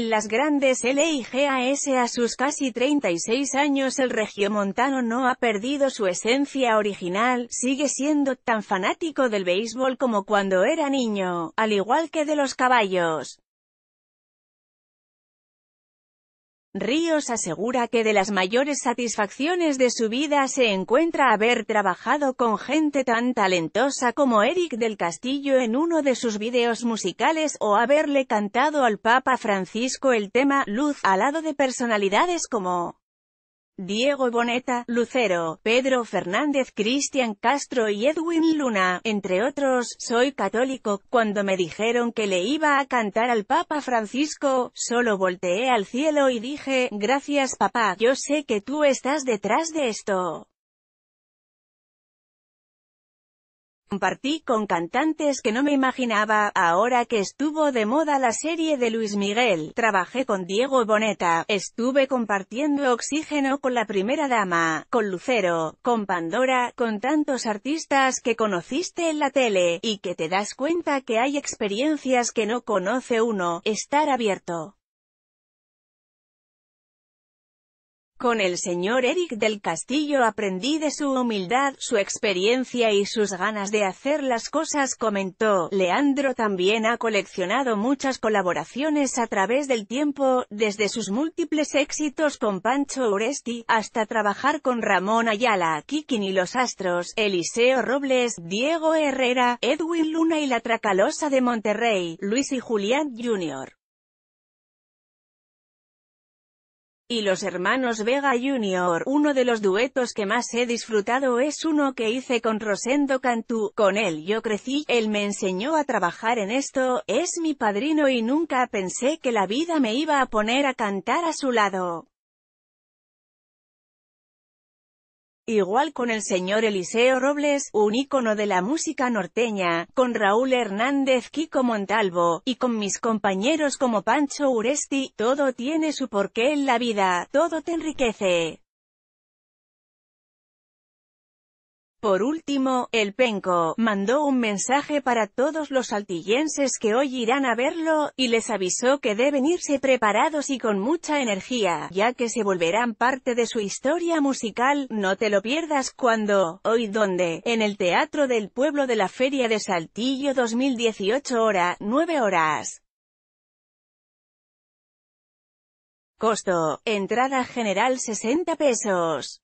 en las grandes LIGAS a sus casi 36 años el regiomontano no ha perdido su esencia original, sigue siendo tan fanático del béisbol como cuando era niño, al igual que de los caballos. Ríos asegura que de las mayores satisfacciones de su vida se encuentra haber trabajado con gente tan talentosa como Eric del Castillo en uno de sus videos musicales o haberle cantado al Papa Francisco el tema «Luz» al lado de personalidades como Diego Boneta, Lucero, Pedro Fernández, Cristian Castro y Edwin Luna, entre otros, soy católico, cuando me dijeron que le iba a cantar al Papa Francisco, solo volteé al cielo y dije, gracias papá, yo sé que tú estás detrás de esto. Compartí con cantantes que no me imaginaba, ahora que estuvo de moda la serie de Luis Miguel, trabajé con Diego Boneta, estuve compartiendo oxígeno con la primera dama, con Lucero, con Pandora, con tantos artistas que conociste en la tele, y que te das cuenta que hay experiencias que no conoce uno, estar abierto. Con el señor Eric del Castillo aprendí de su humildad, su experiencia y sus ganas de hacer las cosas comentó. Leandro también ha coleccionado muchas colaboraciones a través del tiempo, desde sus múltiples éxitos con Pancho Uresti, hasta trabajar con Ramón Ayala, Kikin y los Astros, Eliseo Robles, Diego Herrera, Edwin Luna y la Tracalosa de Monterrey, Luis y Julián Jr. y los hermanos Vega Jr. Uno de los duetos que más he disfrutado es uno que hice con Rosendo Cantú, con él yo crecí, él me enseñó a trabajar en esto, es mi padrino y nunca pensé que la vida me iba a poner a cantar a su lado. Igual con el señor Eliseo Robles, un ícono de la música norteña, con Raúl Hernández Kiko Montalvo, y con mis compañeros como Pancho Uresti, todo tiene su porqué en la vida, todo te enriquece. Por último, el Penco, mandó un mensaje para todos los saltillenses que hoy irán a verlo, y les avisó que deben irse preparados y con mucha energía, ya que se volverán parte de su historia musical, no te lo pierdas cuando, hoy donde, en el Teatro del Pueblo de la Feria de Saltillo 2018 hora, 9 horas. Costo, entrada general 60 pesos.